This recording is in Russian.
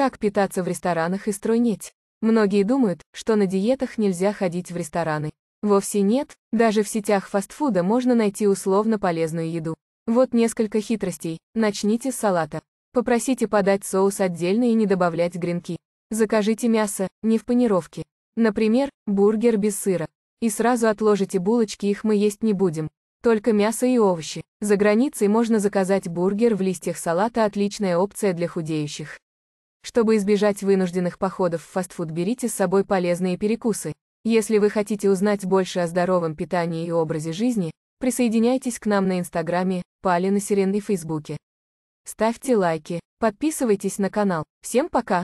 Как питаться в ресторанах и стройнеть? Многие думают, что на диетах нельзя ходить в рестораны. Вовсе нет, даже в сетях фастфуда можно найти условно полезную еду. Вот несколько хитростей. Начните с салата. Попросите подать соус отдельно и не добавлять гренки. Закажите мясо, не в панировке. Например, бургер без сыра. И сразу отложите булочки, их мы есть не будем. Только мясо и овощи. За границей можно заказать бургер в листьях салата, отличная опция для худеющих. Чтобы избежать вынужденных походов в фастфуд, берите с собой полезные перекусы. Если вы хотите узнать больше о здоровом питании и образе жизни, присоединяйтесь к нам на Инстаграме, Пали Насерин и Фейсбуке. Ставьте лайки, подписывайтесь на канал. Всем пока!